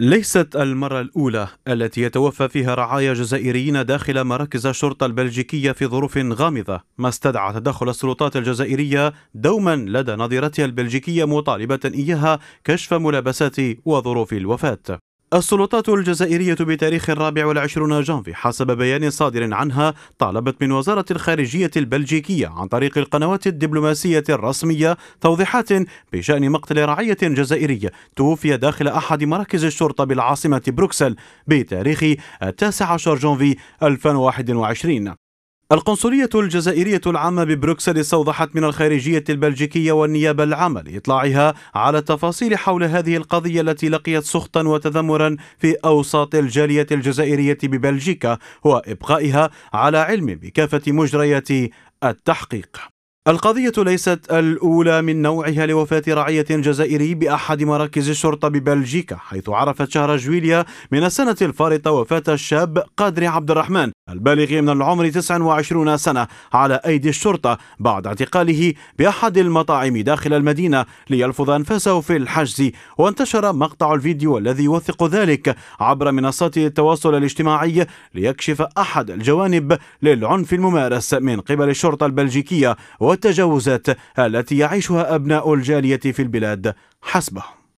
ليست المرة الأولى التي يتوفى فيها رعايا جزائريين داخل مراكز الشرطة البلجيكية في ظروف غامضة ما استدعى تدخل السلطات الجزائرية دوما لدى نظيرتها البلجيكية مطالبة إياها كشف ملابسات وظروف الوفاة السلطات الجزائرية بتاريخ الرابع والعشرون جانفي حسب بيان صادر عنها طالبت من وزارة الخارجية البلجيكية عن طريق القنوات الدبلوماسية الرسمية توضيحات بشأن مقتل رعية جزائرية توفي داخل أحد مراكز الشرطة بالعاصمة بروكسل بتاريخ التاسع عشر جانفي 2021 القنصلية الجزائرية العامة ببروكسل استوضحت من الخارجية البلجيكية والنيابة العامة لإطلاعها على تفاصيل حول هذه القضية التي لقيت سخطا وتذمرا في أوساط الجالية الجزائرية ببلجيكا وإبقائها على علم بكافة مجريات التحقيق القضية ليست الأولى من نوعها لوفاة رعية جزائري بأحد مراكز الشرطة ببلجيكا حيث عرفت شهر جويليا من السنة الفارطة وفاة الشاب قادر عبد الرحمن البالغ من العمر 29 سنة على أيدي الشرطة بعد اعتقاله بأحد المطاعم داخل المدينة ليلفظ أنفاسه في الحجز وانتشر مقطع الفيديو الذي يوثق ذلك عبر منصات التواصل الاجتماعي ليكشف أحد الجوانب للعنف الممارس من قبل الشرطة البلجيكية والتجاوزات التي يعيشها أبناء الجالية في البلاد حسبه